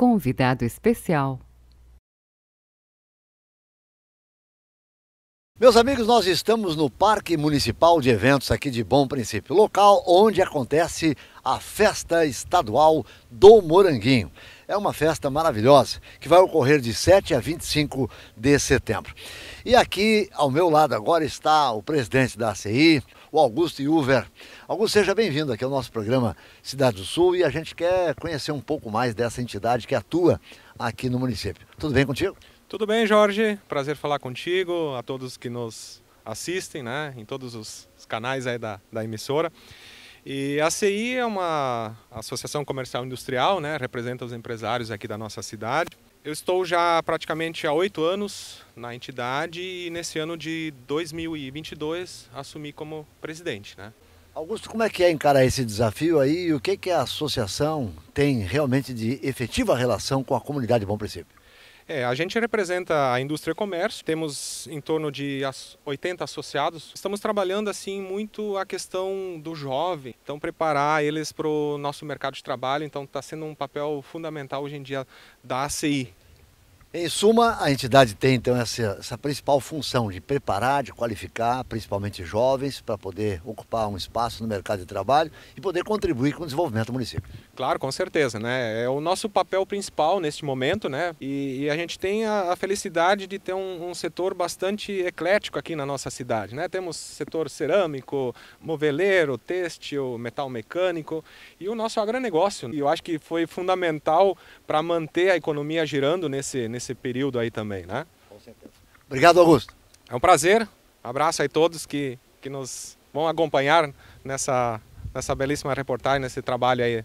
convidado especial. Meus amigos, nós estamos no Parque Municipal de Eventos aqui de Bom Princípio, local onde acontece a Festa Estadual do Moranguinho é uma festa maravilhosa que vai ocorrer de 7 a 25 de setembro. E aqui ao meu lado agora está o presidente da ACI, o Augusto Uver. Augusto, seja bem-vindo aqui ao nosso programa Cidade do Sul e a gente quer conhecer um pouco mais dessa entidade que atua aqui no município. Tudo bem contigo? Tudo bem, Jorge. Prazer falar contigo, a todos que nos assistem, né, em todos os canais aí da, da emissora. E a CI é uma associação comercial industrial, né? representa os empresários aqui da nossa cidade. Eu estou já praticamente há oito anos na entidade e nesse ano de 2022 assumi como presidente. Né? Augusto, como é que é encarar esse desafio aí e o que, que a associação tem realmente de efetiva relação com a comunidade Bom Princípio? É, a gente representa a indústria e comércio, temos em torno de 80 associados. Estamos trabalhando assim muito a questão do jovem, então preparar eles para o nosso mercado de trabalho, então está sendo um papel fundamental hoje em dia da ACI, em suma, a entidade tem então essa, essa, principal função de preparar, de qualificar, principalmente jovens, para poder ocupar um espaço no mercado de trabalho e poder contribuir com o desenvolvimento do município. Claro, com certeza, né? É o nosso papel principal neste momento, né? E, e a gente tem a, a, felicidade de ter um, um setor bastante eclético aqui na nossa cidade, né? Temos setor cerâmico, moveleiro, têxtil, metal mecânico e o nosso agronegócio. E eu acho que foi fundamental para manter a economia girando nesse, nesse nesse período aí também, né? Com certeza. Obrigado, Augusto. É um prazer. abraço aí a todos que, que nos vão acompanhar nessa, nessa belíssima reportagem, nesse trabalho aí.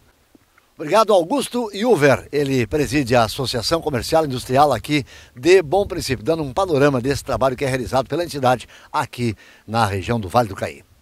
Obrigado, Augusto Uver. Ele preside a Associação Comercial Industrial aqui de Bom Princípio, dando um panorama desse trabalho que é realizado pela entidade aqui na região do Vale do Caí.